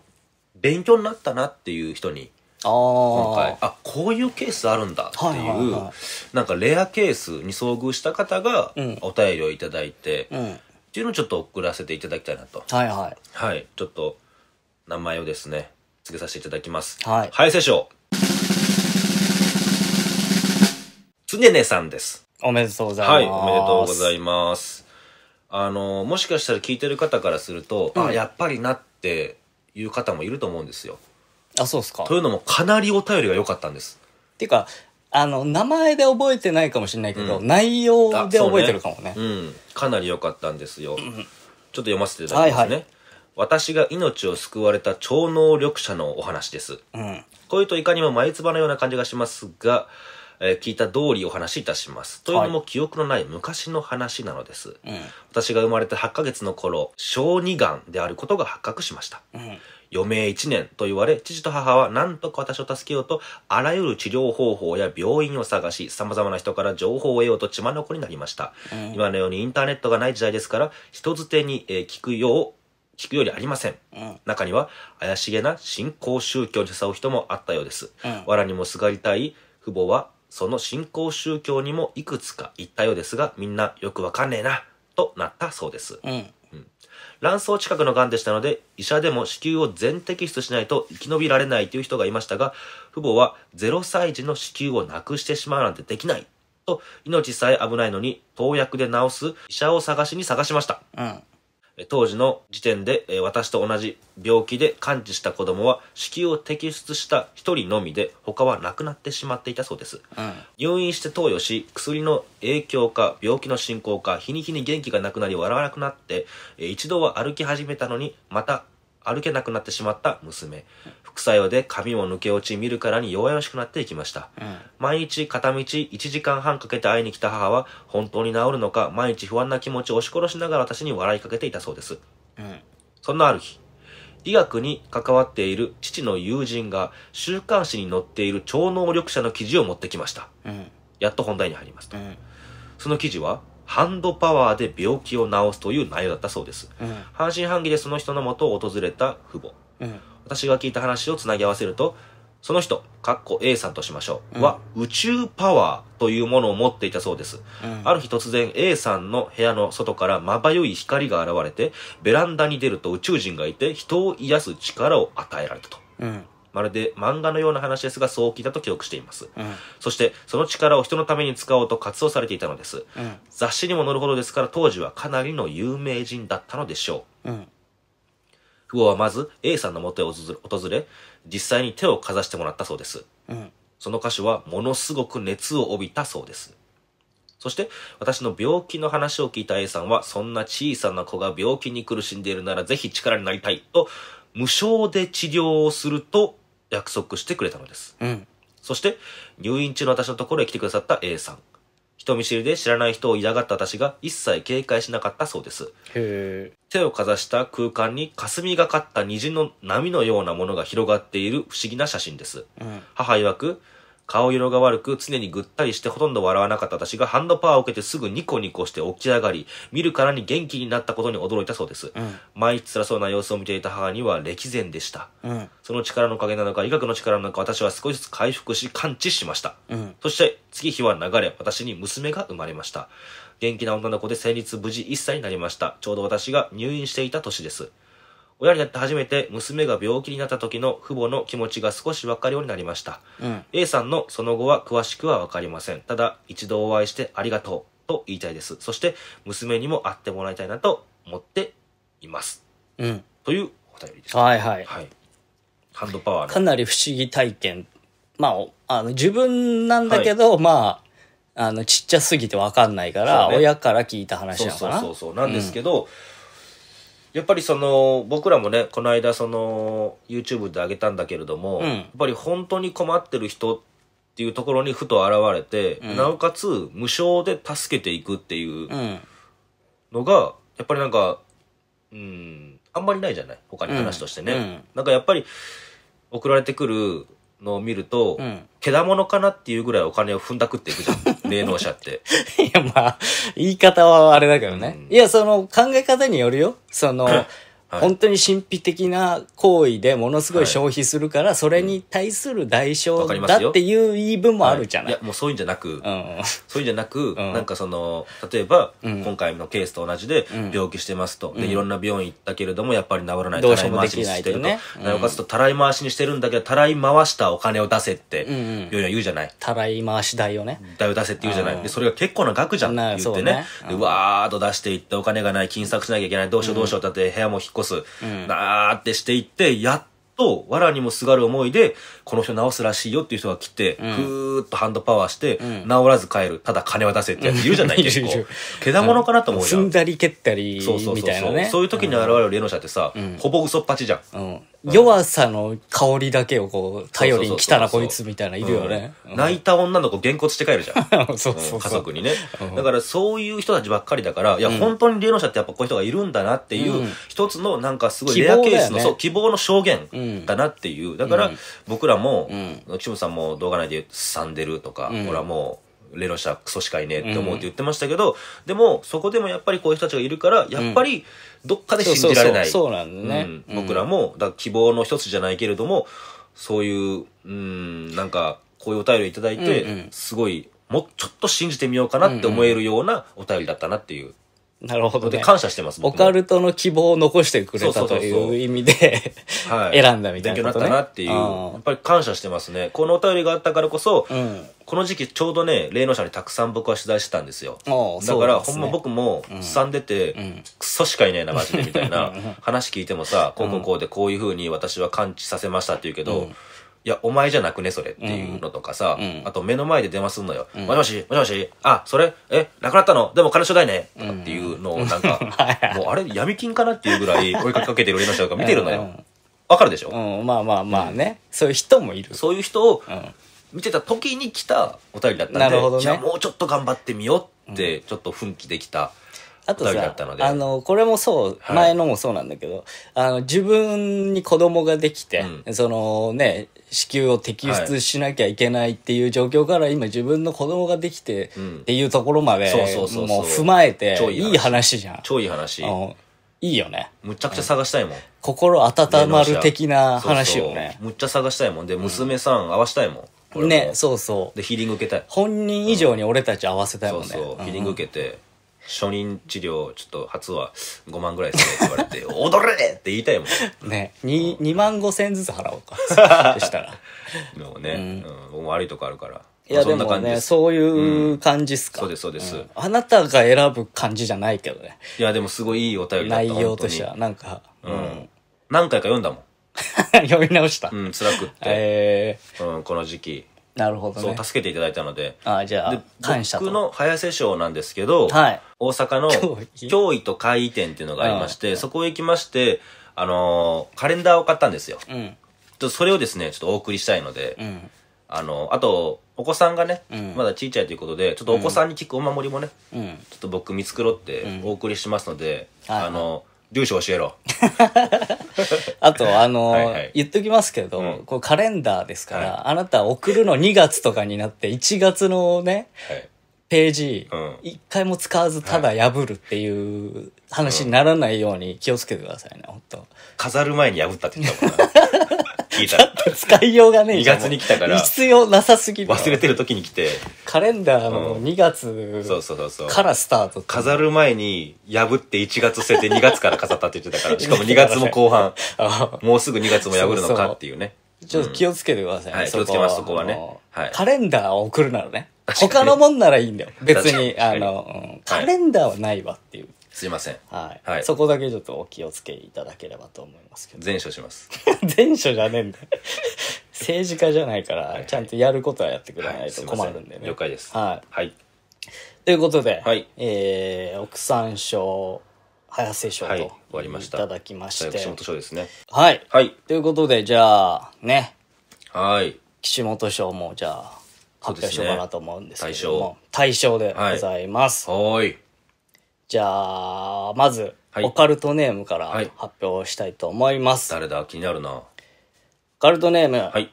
[SPEAKER 1] 勉強になったなっていう人に。今回あこういうケースあるんだっていう、なんかレアケースに遭遇した方がお便りを頂いて、うん、っていうのをちょっと送らせていただきたいなとはいはい、はい、ちょっと名前をですね付けさせていただきますはい、はい、セショつねねさんですおめでとうございますはいおめでとうございますあのもしかしたら聞いてる方からすると、うん、あやっぱりなっていう方もいると思うんですよあ、そうですか。というのもかなりお便りが良かったんです。っていうか、あの、名前で覚えてないかもしれないけど、うん内容で覚えてるかもね。うん。かなり良かったんですよ。ちょっと読ませていただきますね。はいはい私が命を救われた超能力者のお話です。うん。こういうといかにも前唾のような感じがしますが、えー聞いた通りお話しいたします。というのも記憶のない昔の話なのです。私が生まれて8ヶ月の頃、小児がんであることが発覚しました。うん。余命1年と言われ、父と母は何とか私を助けようと、あらゆる治療方法や病院を探し、様々な人から情報を得ようと血まのこになりました。今のようにインターネットがない時代ですから、人づてに、え聞くよう、聞くよりありません。うん、中には、怪しげな信仰宗教に誘う人もあったようです。うん、藁にもすがりたい父母は、その信仰宗教にもいくつか行ったようですが、みんなよくわかんねえな、となったそうです。うん卵巣近くの癌でしたので、医者でも子宮を全摘出しないと生き延びられないという人がいましたが、父母は0歳児の子宮をなくしてしまうなんてできないと、命さえ危ないのに、投薬で治す医者を探しに探しました。うん当時の時点で、え私と同じ病気で完治した子供は子宮を摘出した1人のみで他は亡くなってしまっていたそうです、うん、入院して投与し薬の影響か病気の進行か日に日に元気がなくなり笑わなくなって、え一度は歩き始めたのにまた歩けなくなってしまった娘。副作用で髪も抜け落ち見るからに弱々しくなっていきました。うん、毎日片道1時間半かけて会いに来た母は本当に治るのか毎日不安な気持ちを押し殺しながら私に笑いかけていたそうです。うん、そんなある日、医学に関わっている父の友人が週刊誌に載っている超能力者の記事を持ってきました。うん、やっと本題に入りますと。その記事はハンドパワーで病気を治すという内容だったそうです。うん、半信半疑でその人のもとを訪れた父母。うん、私が聞いた話をつなぎ合わせると、その人、かっこ A さんとしましょう、うん、は宇宙パワーというものを持っていたそうです、うん、ある日突然 A さんの部屋の外からまばゆい光が現れて、ベランダに出ると宇宙人がいて人を癒す力を与えられたと。うん、まるで漫画のような話ですが、そう聞いたと記憶しています。うん、そして、その力を人のために使おうと活動されていたのです。うん、雑誌にも載るほどですから、当時はかなりの有名人だったのでしょう。うん父母はまず A さんのもとへ訪れ、実際に手をかざしてもらったそうです。うん、その歌手はものすごく熱を帯びたそうです。そして、私の病気の話を聞いた A さんは、そんな小さな子が病気に苦しんでいるならぜひ力になりたいと、無償で治療をすると約束してくれたのです。うん。そして、入院中の私のところへ来てくださった A さん。人見知りで知らない人を嫌がった私が一切警戒しなかったそうです。へ手をかざした空間に霞がかった虹の波のようなものが広がっている不思議な写真です。うん、母曰く、顔色が悪く、常にぐったりしてほとんど笑わなかった私がハンドパワーを受けてすぐニコニコして起き上がり、見るからに元気になったことに驚いたそうです。うん、毎日辛そうな様子を見ていた母には歴然でした。うん、その力のおかげなのか、医学の力なのか、私は少しずつ回復し、完治しました。うん、そして、次日は流れ、私に娘が生まれました。元気な女の子で先日無事1歳になりました。ちょうど私が入院していた年です。親になって初めて娘が病気になった時の父母の気持ちが少し分かるようになりました、うん、A さんのその後は詳しくは分かりませんただ一度お会いしてありがとうと言いたいですそして娘にも会ってもらいたいなと思っています、うん、というお便りです、はいはい、はい、ハンドパワーかなり不思議体験まああの自分なんだけど、はい、まああのちっちゃすぎて分かんないから、ね、親から聞いた話なのかなそうそうそうなんですけど、うんやっぱりその、僕らもね、この間その、YouTube で上げたんだけれども、うん、やっぱり本当に困ってる人っていうところにふと現れて、うん、なおかつ無償で助けていくっていうのが、やっぱりなんか、うん、あんまりないじゃない他に話としてね、うん、なんかやっぱり、送られてくるのを見ると、うん、けだものかなっていうぐらいお金を踏んだくっていくじゃん。霊能者って。いや、まあ、言い方はあれだけどね。うん、いや、その考え方によるよ。その、本当に神秘的な行為でものすごい消費するから、はい、それに対する代償だっていう言い分もあるじゃないはい、いやもうそういうんじゃなく、うん、そういうんじゃなく、うん、なんかその例えば、うん、今回のケースと同じで病気してますと、でいろんな病院行ったけれどもやっぱり治らないおらい回しにしてるとなおかつとたらい回しにしてるんだけどたらい回したお金を出せって病院は言うじゃないたらい回し代をね代を出せって言うじゃない、でそれが結構な額じゃんって言ってねうね、うわーっと出していってお金がない金策しなきゃいけないどうしようどうしようだって部屋も引っ越越す、なーってしていって、やっと、わらにもすがる思いで、この人直すらしいよっていう人が来て、ふ、うん、ーっとハンドパワーして、うん、らず帰る、ただ金は出せってやつ言うじゃない結構。けだものかなと思うじゃん。踏んだり蹴ったり、そうそうそうそう。そういう時に現れる霊能者ってさ、うん、ほぼ嘘っぱちじゃん。弱さの香りだけをこう、頼りに来たなこいつみたいないるよね。泣いた女の子、げんこつして帰るじゃん。そうそう家族にね。だからそういう人たちばっかりだから、いや、本当に霊能者ってやっぱこういう人がいるんだなっていう、一つのなんかすごいレアケースの、そう、希望の証言だなっていう。だから、僕らも、岸本さんも動画内でさんでるとか、俺はもう、レロャクソしかいねえって思うって言ってましたけど、うん、でもそこでもやっぱりこういう人たちがいるからやっぱり、うんどっかで信じられない。そうなんですね。僕らも、だ希望の一つじゃないけれども、そういう、うん、なんか、こういうお便りをいただいて、うんうん、すごい、もうちょっと信じてみようかなって思えるようなお便りだったなっていう。なるほど、ね、感謝してますオカルトの希望を残してくれたという意味で、はい、選んだみたいな、ね、勉強になったなっていう、やっぱり感謝してますね。このお便りがあったからこそ、うん、この時期ちょうどね、霊能者にたくさん僕は取材してたんですよ。だから、ね、ほんま僕も、すさんでて、うん、クソしかいないな、マジで、みたいな話聞いてもさ、こうこうこうでこういうふうに私は感知させましたって言うけど、うんいや、お前じゃなくね、それっていうのとかさ、うん、あと目の前で電話すんのよ。うん、もしもし、もしもし、あ、それ、え、なくなったのでも彼氏だいねとかっていうのを、なんか、もうあれ、闇金かなっていうぐらい追いかけてる俺の人が見てるのよ。わかるでしょ、うん、まあまあまあね、そういう人もいる。そういう人を見てた時に来たお便りだったんで、なるほどね、じゃあもうちょっと頑張ってみようって、ちょっと奮起できた。あとさ、あの、これもそう、前のもそうなんだけど、あの、自分に子供ができて、うん、そのね、子宮を摘出しなきゃいけないっていう状況から、今自分の子供ができてっていうところまで、もう踏まえて、いい話じゃん。超いい話。いいよね。むちゃくちゃ探したいもん。うん、心温まる的な話をねむっちゃ探したいもん。で、娘さん会わしたいもん。ね、そうそう。で、ヒーリング受けたい。本人以上に俺たち会わせたいもんね。そうそう。ヒーリング受けて。うん初任治療、ちょっと初は5万ぐらいですねって言われて、踊れって言いたいもん。ね、2、2万5千ずつ払おうか。そしたら。もうね、うん、悪いとこあるから。いやでもね、そういう感じっすか、そうです、そうです、あなたが選ぶ感じじゃないけどね。いや、でもすごいいいお便りだった内容としては、なんか、うん。何回か読んだもん。読み直した。うん、辛くって。えー、うん、この時期。なるほど、ね、そう、助けていただいたので。あじゃあ、感謝僕の早瀬賞なんですけど、はい、大阪の脅威と怪異展っていうのがありまして、そこへ行きまして、あのー、カレンダーを買ったんですよ。うん、それをですね、ちょっとお送りしたいので、うん、あのー、あと、お子さんがね、うん、まだ小さいということで、ちょっとお子さんに聞くお守りもね、ちょっと僕見繕ってお送りしますので、あのー、住所教えろ。あと、あの、言っときますけど、こうカレンダーですから、あなた送るの2月とかになって、1月のね、ページ、一1回も使わずただ破るっていう話にならないように気をつけてくださいね、本当飾る前に破ったって言ったもんな。聞いたら。っと使いようがねえ2月に来たから、必要なさすぎる。忘れてる時に来て、カレンダーの2月そうそうそうそう。からスタート。飾る前に破って1月捨てて2月から飾ったって言ってたから、しかも2月も後半、あもうすぐ2月も破るのかっていうね。ちょっと気をつけてくださいね。はい気をつけますそこはねはいカレンダーを送るならね。他のもんならいいんだよ。別に、あの、うんカレンダーはないわっていう。すいません。はい。はい、そこだけちょっとお気をつけいただければと思いますけど。全書します。全書じゃねえんだ政治家じゃないから、ちゃんとやることはやってくれないと困るんでね。はい、了解です。はい。はい。ということで、はい、えー、奥山賞、早瀬賞と、はい、終わりました。いただきまして。岸本賞ですね。はい。はい。ということで、じゃあ、ね。はい。岸本賞も、じゃあ、発表しようかなと思うんですけども、ね、対象でございます。はい。じゃあ、まず、はいオカルトネームから発表したいと思います。誰だ気になるな。オカルトネーム、はい。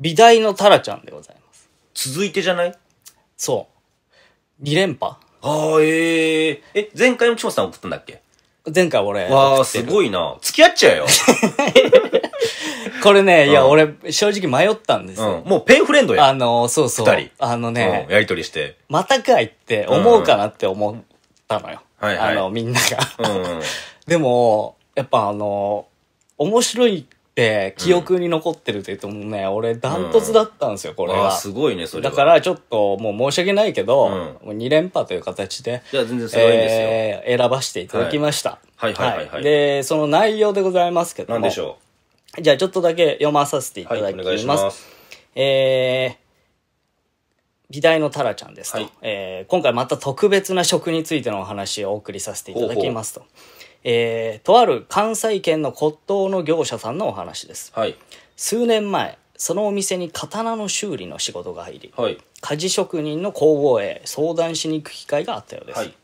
[SPEAKER 1] 美大のタラちゃんでございます。続いてじゃないそう。二連覇ああ、えええ、前回もチモさん送ったんだっけ前回俺、わあ、すごいな。付き合っちゃえよ。これね、いや、俺、正直迷ったんですよ。もうペンフレンドや。あの、そうそう。二人。あのね、やりとりして。またかいって思うかなって思ったのよ。はいあの、みんなが。でも、やっぱあの、面白いって記憶に残ってるって言ってもね、俺ダントツだったんですよ、これは。すごいね、それだからちょっともう申し訳ないけど、もう2連覇という形で、じゃ全然すごいですよ、選ばせていただきました。はい、はいはいはい、で、その内容でございますけども。何でしょうじゃあちょっとだけ読まさせていただきます。はい、ますえー美大のタラちゃんですと、はい、えー、今回また特別な食についてのお話をお送りさせていただきますとほえー、とある関西圏の骨董の業者さんのお話です、はい、数年前そのお店に刀の修理の仕事が入り、はい、鍛冶職人の工房へ相談しに行く機会があったようです、はい、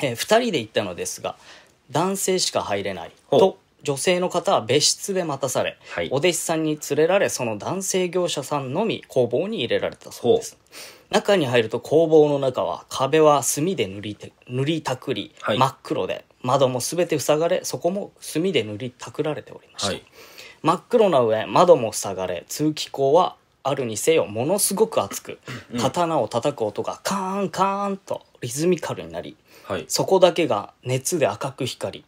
[SPEAKER 1] えー、2人で行ったのですが男性しか入れないと女性の方は別室で待たされ、はいお弟子さんに連れられその男性業者さんのみ工房に入れられたそうです中に入ると工房の中は壁は墨で塗りて塗りたくり、はい真っ黒で窓も全て塞がれそこも墨で塗りたくられておりました、はい真っ黒な上窓も塞がれ通気口はあるにせよものすごく熱く刀を叩く音がカーンカーンとリズミカルになりはいそこだけが熱で赤く光り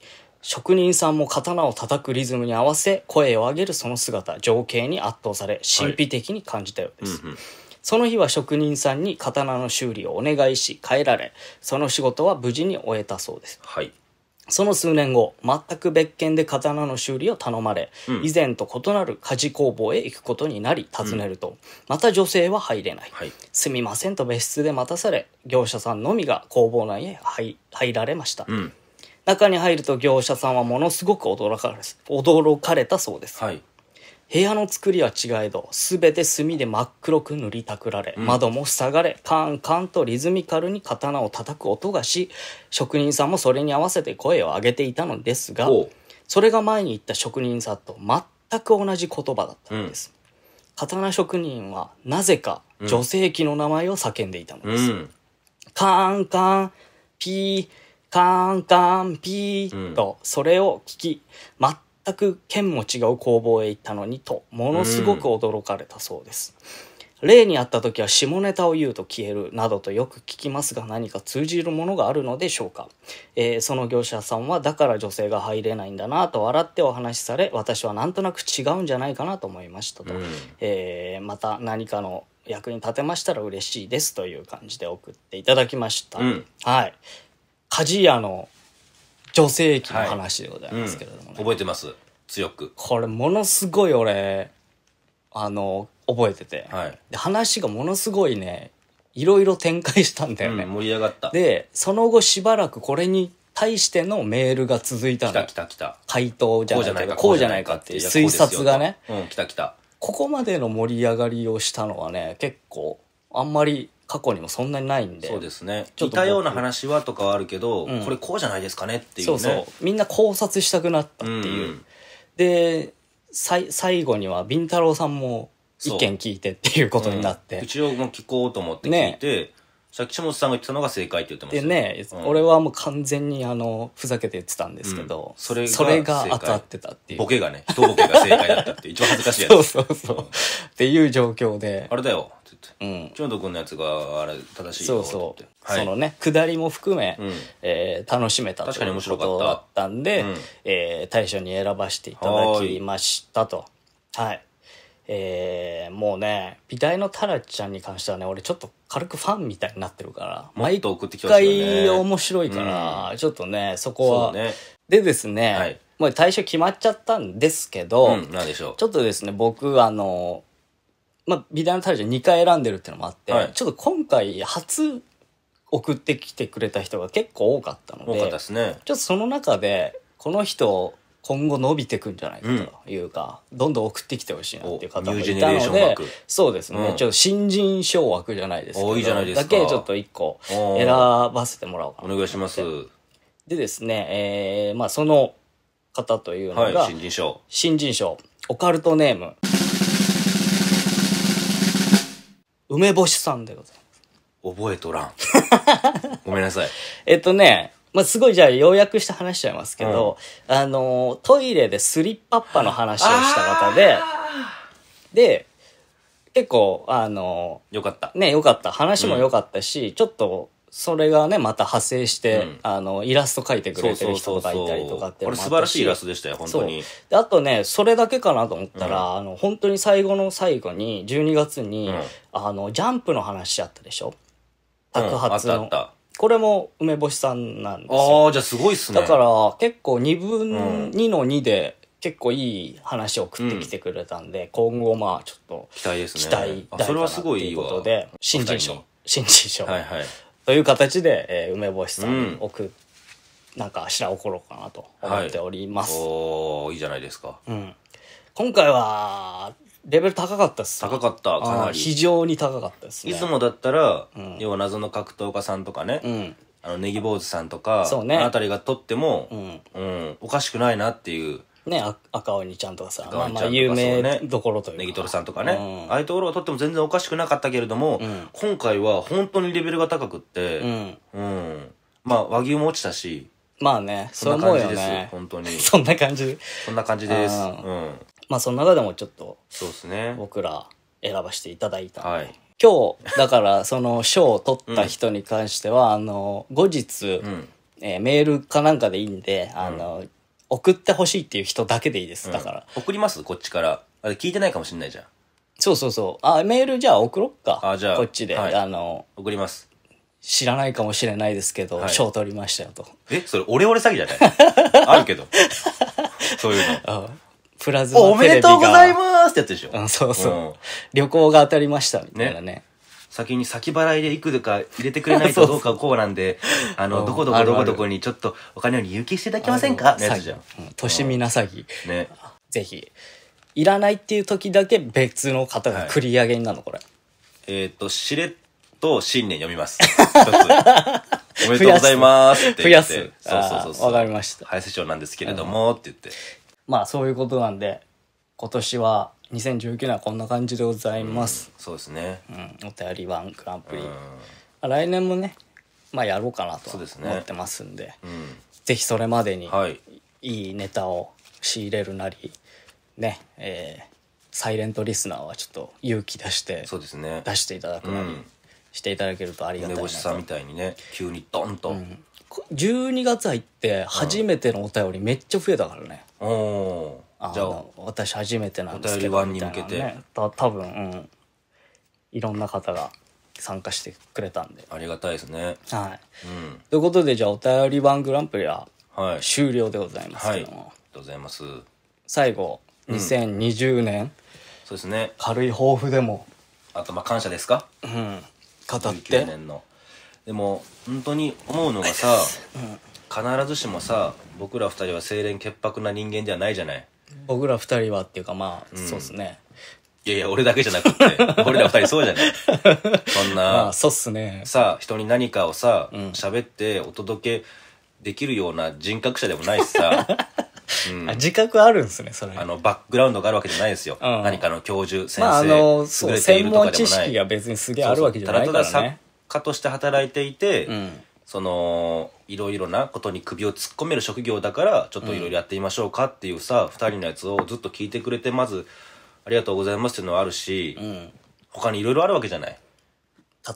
[SPEAKER 1] 職人さんも刀を叩くリズムに合わせ声を上げるその姿情景に圧倒され神秘的に感じたようです、はいうんうんその日は職人さんに刀の修理をお願いし帰られ、その仕事は無事に終えたそうです。はい。その数年後、全く別件で刀の修理を頼まれ、うん、以前と異なる鍛冶工房へ行くことになり、訪ねると、うん、また女性は入れないはい、すみませんと別室で待たされ、業者さんのみが工房内へ入られました。うん中に入ると業者さんはものすごく驚かれ驚かれたそうです、はい、部屋の作りは違えど全て墨で真っ黒く塗りたくられ、うん、窓も塞がれカンカンとリズミカルに刀を叩く音がし職人さんもそれに合わせて声を上げていたのですがそれが前に言った職人さんと全く同じ言葉だったんです、うん、刀職人はなぜか女性器の名前を叫んでいたのです、うん、カーンカーンピーカーンカーンピーと、それを聞き、全く剣も違う工房へ行ったのにと、ものすごく驚かれたそうです。例にあった時は下ネタを言うと消えるなどとよく聞きますが何か通じるものがあるのでしょうか、えー、その業者さんはだから女性が入れないんだなと笑ってお話しされ私はなんとなく違うんじゃないかなと思いましたと、うん、えー、また何かの役に立てましたら嬉しいですという感じで送っていただきました、うん、はい鍛冶屋の女性器の話でございますけれどもね、覚えてます強くこれものすごい俺あの覚えてて、はいで話がものすごいねいろいろ展開したんだよね、うん盛り上がったでその後しばらくこれに対してのメールが続いた来た来た来た回答じゃこうじゃないかこうじゃないかっていう推察がねうん来た来たここまでの盛り上がりをしたのはね結構あんまり過去にもそんなにないんでそうですね似たような話はとかはあるけど、うん、これこうじゃないですかねっていう、ね、そうそうみんな考察したくなったっていう、うん、でさい最後にはビンタロウさんも意見聞いてっていうことになって、一応もう聞こうと思って聞いて、ねさっき下本さんが言ってたのが正解って言ってましたでね、うん、俺はもう完全にあのふざけて言ってたんですけど、うん、それそれが当たってたっていうボケがね一ボケが正解だったって一番恥ずかしいやつ そうそうそう、うん、っていう状況であれだよって、ちょうどこのやつがあれ正しいそうそう、はい、そのね下りも含め、うん、えー、楽しめたということだったんで、うん、えー、大賞に選ばせていただきましたとはいえー、もうね美大のタラちゃんに関してはね俺ちょっと軽くファンみたいになってるから毎回面白いから、うん、ちょっとねそこは、ね、でですね、はいもう大賞決まっちゃったんですけど、うん、ちょっとですね、僕、あの、まあ、美大の大賞2回選んでるっていうのもあって、はい、ちょっと今回初送ってきてくれた人が結構多かったので、でね、ちょっとその中で、この人、今後伸びてくんじゃないかというか、うん、どんどん送ってきてほしいなっていう方もいたので、そうですね、うん、ちょっと新人賞枠じゃないですけど、いいじゃないですかだけちょっと一個選ばせてもらおうかなお願いします。でですね、えー、まあその方というのが、はい、新人賞。新人賞、オカルトネーム。梅干しさんでございます。覚えとらん。ごめんなさい。えっとね、まあ、すごいじゃあ要約して話しちゃいますけど、うん、あの、トイレでスリッパッパの話をした方で、で、結構、あの、よかった。ね、よかった。話もよかったし、うん、ちょっと、それがね、また派生して、うん、あの、イラスト描いてくれてる人がいたりとかってあれ素晴らしいイラストでしたよ、本当に。で、あとね、それだけかなと思ったら、うん、あの、本当に最後の最後に、12月に、うん、あの、ジャンプの話しったでしょ宅発の。これも梅干しさんなんですよ。ああ、じゃあすごいっすね。だから、結構2分、2の2で、結構いい話を送ってきてくれたんで、今後まあちょっと期待ですね。期待それはすごいいいということで、新人賞。新人賞。はいはい。という形で、えー、梅干しさんに送っ、うん、なんかあしらおころうかなと思っております。はい、おいいじゃないですか。うん。今回は、レベル高かったっす、高かった、かなり。非常に高かったですね。いつもだったら、うん、要は謎の格闘家さんとかね、うん、あのネギ坊主さんとか、そうね。あたりがとっても、うん、うん、おかしくないなっていう。ね、赤鬼ちゃんとかさ、まあまあ有名どころというか。ネギトロさんとかね。ああいうところがとっても全然おかしくなかったけれども、今回は本当にレベルが高くって、うん。まあ和牛も落ちたし、まあね、そう思うよね。本当に。そんな感じ。そんな感じです。うん。まあその中でもちょっと、そうですね。僕ら選ばせていただいた。はい。今日、だから その賞を取った人に関しては、あの、後日、えー、メールかなんかでいいんで、あの、送ってほしいっていう人だけでいいです。だから。送りますこっちから。あれ聞いてないかもしれないじゃん。そうそうそう。あ、メールじゃあ送ろっか。あじゃあこっちで、はいあの、送ります。知らないかもしれないですけど、はい賞取りましたよと。えそれ、オレオレ詐欺じゃない あるけど。そういうの。うんプラズマテレビが。おめでとうございますってやつでしょ。うん、そうそう、うん旅行が当たりましたみたいなね。先に先払いでいくとか入れてくれないとどうか こうなんで、あの、どこどこどこどこにちょっとお金をう金していただけませんかねえ、つじゃん。としみな詐欺。ね。ぜひ。いらないっていう時だけ別の方が繰り上げになるの、これ。えっと、しれっと新年読みます。一つ。おめでとうございますって増やす。そうそうそうそう。わかりました。林市長なんですけれども、って言って。まあ、そういうことなんで、今年は2019年はこんな感じでございます、そうですね、うん、お便りワングランプリ、あ、来年もねまあやろうかなと思ってますんで、ねうん、ぜひそれまでにいいネタを仕入れるなり、ねえー、サイレントリスナーはちょっと勇気出してそうです、ね、出していただくなりしていただけるとありがたいなと、うん、さんみたいにね急にドンと、うん、12月入って初めてのお便りめっちゃ増えたからね、うんじゃあ私初めてなんですけどね、お便り版に向けてた多分、うん、いろんな方が参加してくれたんでありがたいですねはい、うん、ということでじゃあお便り版グランプリは終了でございますけども、はい、ありがとうございます最後2020年、うん、そうですね軽い抱負でもあとまあ感謝ですかうん語ってでも本当に思うのがさ、うん、必ずしもさ僕ら二人は清廉潔白な人間ではないじゃない僕ら二人はっていうかまあ、うんそうですねいやいや、俺だけじゃなくて、俺ら二人そうじゃないそんまなあ、そうっすねさ、人に何かをさ、喋ってお届けできるような人格者でもないしさ、自覚あるんですねそれあの、バックグラウンドがあるわけじゃないですよ。うん何かの教授、先まああの優れてい専ると門かで知もな識が別にすげえあるわけじゃないからそうそうただただ作家として働いていて、うんそのいろいろなことに首を突っ込める職業だからちょっといろいろやってみましょうかっていうさ、うん、2人のやつをずっと聞いてくれてまずありがとうございますっていうのはあるし、うん、他にいろいろあるわけじゃない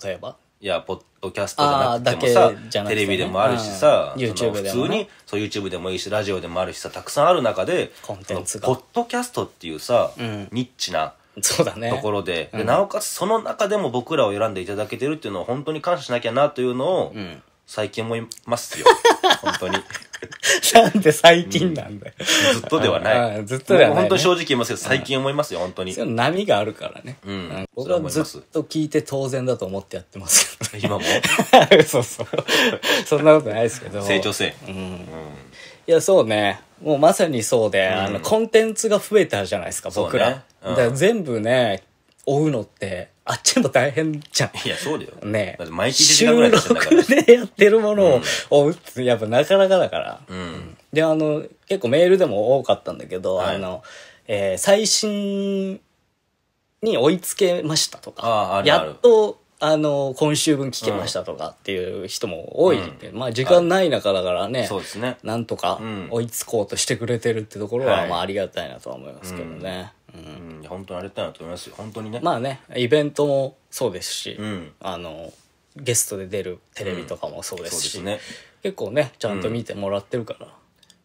[SPEAKER 1] 例えばいやポッドキャストじゃなくてもさ、ね、テレビでもあるしさ、うん、YouTube 普通に、そう YouTube でもいいしラジオでもあるしさたくさんある中でコンテンツがポッドキャストっていうさ、うん、ニッチなそうだね。ところでうん、なおかつその中でも僕らを選んでいただけてるっていうのを本当に感謝しなきゃなというのを、うん、最近思いますよ。本当に。なんで最近なんだよ。ずっとではない。ずっとではない、ね。本当に正直言いますけど、最近思いますよ、本当に。そ波があるからね。うん。僕はずっと聞いて当然だと思ってやってますけど。今もそうそう。そんなことないですけど。成長性。うん。うん、いや、そうね。もうまさにそうで、うん、あの、コンテンツが増えたじゃないですか、僕ら。ねうん、全部ね、追うのって、あっちも大変じゃん。いや、そうだよ。ね毎日収録でやってるものを追うってやっぱなかなかだから。うん。で、あの、結構メールでも多かったんだけど、はい、あの、えー、最新に追いつけましたとか、ああやっと、あの、今週分聞けましたとかっていう人も多い、うん、まあ時間ない中だからね、そうですね。なんとか追いつこうとしてくれてるってところは、まあありがたいなとは思いますけどね。うんうん、本当にあたいなと思いますよ本当にね、まあねイベントもそうですし、うんあのゲストで出るテレビとかもそうですし、ですね結構ねちゃんと見てもらってるから、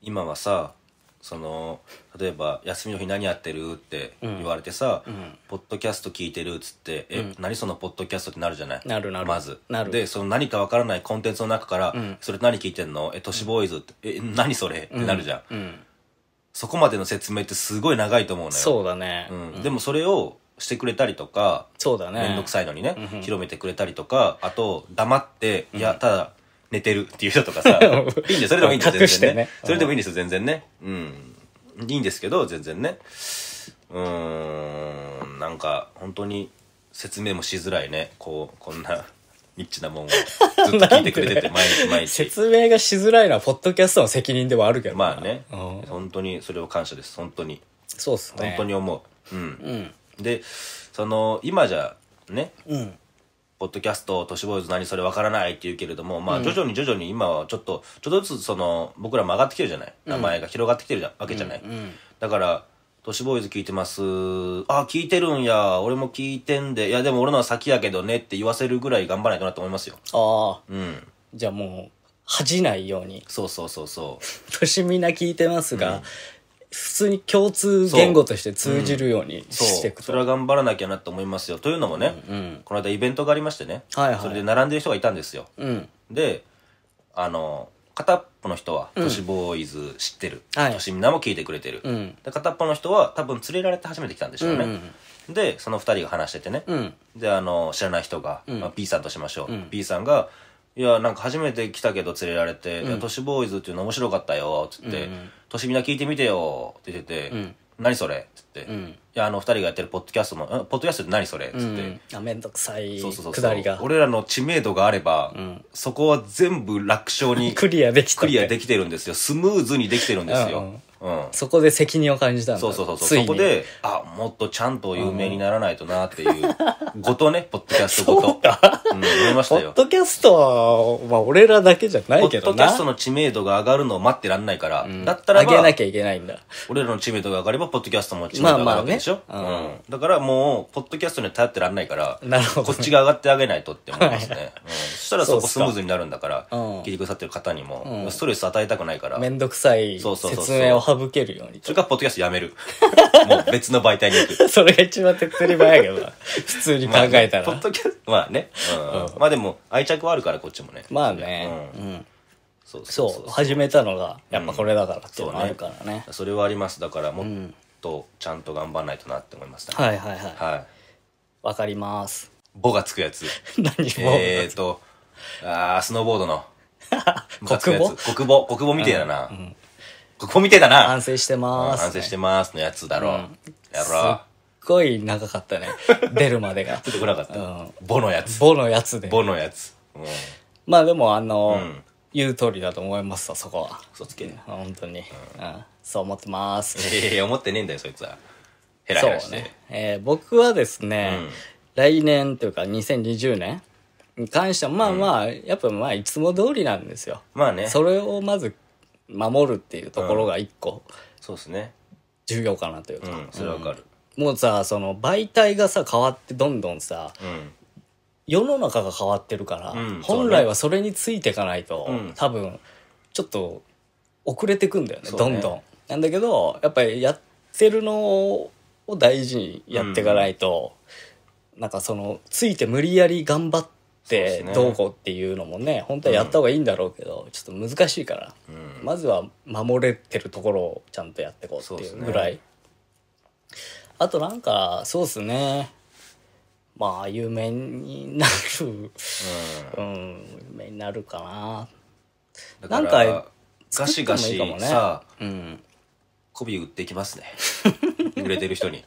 [SPEAKER 1] 今はさその例えば「休みの日何やってる?」って言われてさ、ポッドキャスト聞いてる」っつって「え、何そのポッドキャスト」ってなるじゃないなるなるまずなるでその何かわからないコンテンツの中から「それ何聞いてんのえ都市ボーイズ」って「え何それ?」ってなるじゃん、うんそこまでの説明ってすごい長いと思うのよ。そうだね。うん。でもそれをしてくれたりとか、そうだね。めんどくさいのにね、広めてくれたりとか、あと、黙って、いや、ただ、寝てるっていう人とかさ、いいんですそれでもいいんすよ、全然ねそれでもいいんですよ、全然ね。うん。いいんですけど、全然ね。うん、なんか、本当に、説明もしづらいね。こう、こんな、ニッチなもんをずっと聞いてくれてて、毎日毎日。説明がしづらいのは、ポッドキャストの責任ではあるけどまあね、うん本当にそれを感謝です、本当に。そうっすね。本当に思う。うん。うん。で、その、今じゃ、ね、うん。ポッドキャスト、都市ボーイズ何それわからないって言うけれども、まあ徐々に徐々に今はちょっと、ちょっとずつその、僕らも上がってきてるじゃない名前が広がってきてるじゃんわけじゃない、だから、都市ボーイズ聞いてます。あ、聞いてるんや。俺も聞いてんで。いや、でも俺のは先やけどねって言わせるぐらい頑張らないとなと思いますよ。ああ。うん。じゃあもう、恥じないように。そうそうそうそう。都市みんな聞いてますが、うん、普通に共通言語として通じるようにしていくと、うん、それは頑張らなきゃなと思いますよ。というのもね、うんうん、この間イベントがありましてね。はいはい。それで並んでる人がいたんですよ。うん。で、あの、片っこの人は、都市ボーイズ知ってる。はい都市みんなも聞いてくれてる。で片っぽの人は多分連れられて初めて来たんでしょうね。うんうんで、その2人が話しててね。うんで、あの、知らない人が、まあ、B さんとしましょう。B さんが、いや、なんか初めて来たけど連れられて、いや、都市ボーイズっていうの面白かったよ、つって、都市みんな聞いてみてよ、って言ってて、何それつっ、うん、いや、あの、二人がやってるポッドキャストの、ポッドキャストって何それっつって、うん、あ、めんどくさい。そうそうそう。くだりが。俺らの知名度があれば、うん、そこは全部楽勝に。クリアできクリアできてるんですよ。スムーズにできてるんですよ。うん、そこで責任を感じたんだそうそうそうそうそこであもっとちゃんと有名にならないとなっていう ことね、ポッドキャストごとそうか、うん、いましたよポッドキャストは、まあ、俺らだけじゃないけどなポッドキャストの知名度が上がるのを待ってらんないから、だったらば上げなきゃいけないんだ俺らの知名度が上がればポッドキャストも知まあまあねうんだからもうポッドキャストに頼ってらんないからなるほどねこっちが上がってあげないとって思いますね、うん、そしたらそこスムーズになるんだから、聞いてくださってる方にも、うんストレス与えたくないからめんどくさいそうそう説明を省けるようにそれか、ポッドキャストやめる。もう別の媒体に行く。それが一番手っ取り早いけどな普通に考えたまあねポッらドキャスト、まあね。うんまあでも、愛着はあるから、こっちもね。まあねううんそうそうそう始めたのがやっぱこれだからっていうのがあるからねそれはあります。だから、もう、とちゃんと頑張らないとなって思いました、ね、はいはいはいはいわかりますボがつくやつ 何えっとああスノーボードの国母 」国母国語みてえだな、うん、国母みてえだな反省してます、ね、反省してますのやつだろう、ん、やろすごい長かったね 出るまでがちょっと来かった、うん、ボのやつぼ」のやつでボのやつ、うん、まあでもあの、うん言う通りだと思いますわそこは嘘つけね本当に、うんそう思ってますええ思ってねえんだよそいつはヘラヘラしそうね、えー僕はですね、うん来年というか2020年に関してはまあまあ、やっぱまあいつも通りなんですよ、まあねそれをまず守るっていうところが一個うですね重要かなといううんそれわかるもうさその媒体がさ変わってどんどんさうん世の中が変わってるから、うん本来はそれについていかないと、多分ちょっと遅れてくんだよねどんどん。なんだけどやっぱりやってるのを大事にやっていかないと、なんかそのついて無理やり頑張ってどうこうっていうのもね本当はやった方がいいんだろうけど、ちょっと難しいから、うんまずは守れてるところをちゃんとやっていこうっていうぐらい。あとなんかそうっすねまあ有名になる、うん、うん、有名になるかな。だからなんか、ガシガシさ、うん、媚び売っていきますね。売れてる人に。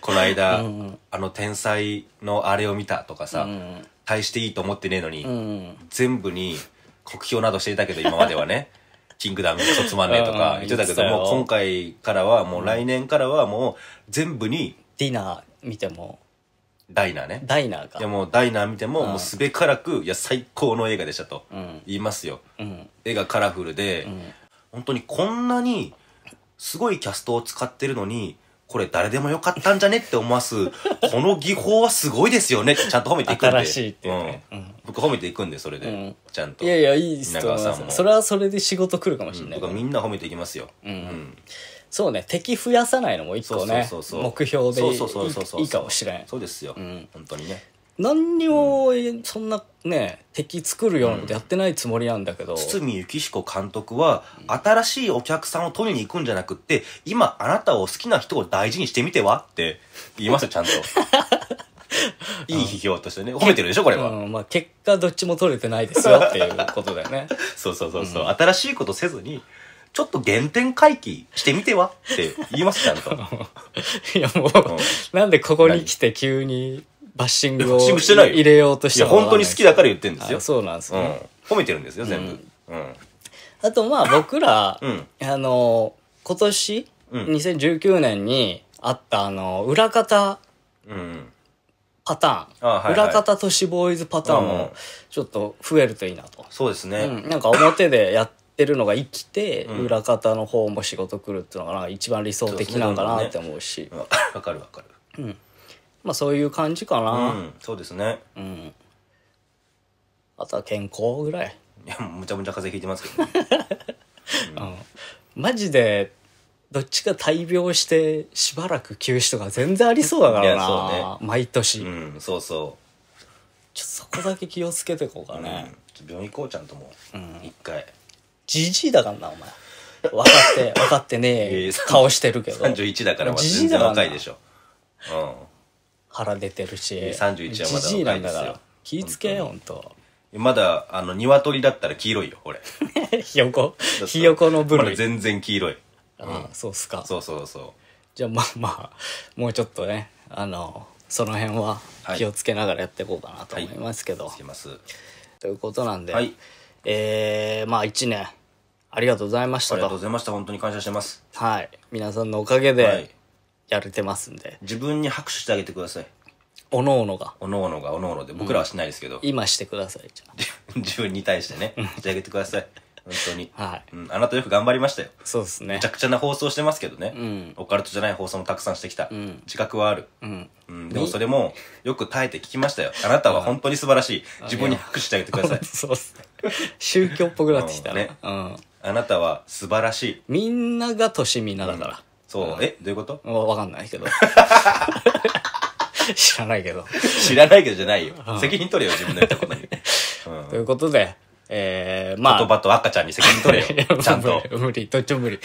[SPEAKER 1] この間、うん、あの天才のあれを見たとかさ、うん、大していいと思ってねえのに、うん、全部に酷評などしていたけど、今まではね。キングダムクソつまんねえとか言ってたけども、う今回からはもう来年からはもう全部に。ディナー見ても。ダイナーね。ダイナーか。いやもうダイナー見ても、もうすべからく、いや最高の映画でしたと言いますよ。うん、絵がカラフルで、うん、本当にこんなにすごいキャストを使ってるのに、これ誰でもよかったんじゃねって思わす、この技法はすごいですよねってちゃんと褒めていくんで。新しいってううん。僕褒めていくんで、それで。うん、ちゃんと。いやいや、いいっすとそれはそれで仕事来るかもしれない。うん、みんな褒めていきますよ。うん。そうね、敵増やさないのも一個ね、目標でいいかもしれん。そうですよ。本当にね。何にもそんなね敵作るようなことやってないつもりなんだけど、堤幸彦監督は新しいお客さんを取りに行くんじゃなくって今あなたを好きな人を大事にしてみてはって言いますよちゃんと いい批評としてね褒めてるでしょこれは、うんまあ、結果どっちも取れてないですよっていうことだよね そうそうそうそう、うん、新しいことせずにちょっと原点回帰してみてはって言いますちゃんと いやもう、うん、なんでここに来て急にバッシングを入れようとしていや、本当に好きだから言ってんですよ。そうなんですね、うん。褒めてるんですよ、全部。うん。あと、まあ、僕ら、うん、あの、今年、うん、2019年にあった、あの、裏方、パターン。はいはい、裏方都市ボーイズパターンも、ちょっと増えるといいなと。そうですね、うん。なんか表でやってるのが生きて、うん、裏方の方も仕事来るっていうのが、一番理想的なんかなって思うし。わ、ね、かるわかる。うん。まあそういう感じかうな。ん、そうですね。うん。あとは健康ぐらい。いや、むちゃむちゃ風邪ひいてますけど、ね。マジで、どっちか大病してしばらく休止とか全然ありそうだからいやな。ね、毎年、うん、そうそうちょっとそこだけ気をつけていこうかう。ね。ちょ病院行こうちゃんともう。一回。じじいだからな、お前。分かって、分かってねえ顔してるけど。31だからまだ全然若いでしょ。うん。腹出てるし31はまだなんだから気ぃ付けよほんとまだあの鶏だったら黄色いよこれひよこひよこの部類まだ全然黄色い、うん、あそうっすかそうそうそうじゃあまあまあもうちょっとねあのその辺は気をつけながらやっていこうかなと思いますけど、はいはい、ということなんで、はい、えー、まあ1年ありがとうございましたありがとうございました本当に感謝してますはい皆さんのおかげで、はいやれてますんで。自分に拍手してあげてください。おのおのが。おのおのがおのおので、僕らはしないですけど。今してください、じゃあ。自分に対してね、してあげてください。本当に。はい。うん。あなたよく頑張りましたよ。そうですねめちゃ。くちゃな放送してますけどね。うんオカルトじゃない放送もたくさんしてきた。ん自覚はある。うん。うん。でもそれも、よく耐えて聞きましたよ。あなたは本当に素晴らしい。自分に拍手してあげてください。そうっすね。宗教っぽくなってきたね。うん。あなたは素晴らしい。みんながとしみなだから。そう、え、どういうことわかんないけど。知らないけど。知らないけどじゃないよ。責任取れよ、自分のやったことに。ということで、えー、まあ。言葉と赤ちゃんに責任取れよ。ちゃんと。無理、どっちも無理。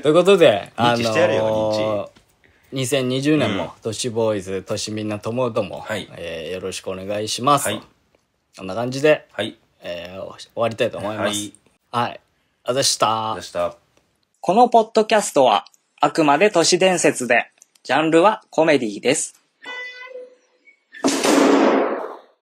[SPEAKER 1] ということで、あの2020年も、都市ボーイズ、都市みんなともども、はい、えー、よろしくお願いします。はい、こんな感じで、はい、えー、終わりたいと思います。はい。はい、あざした。あざした。このポッドキャストはあくまで都市伝説で、ジャンルはコメディです。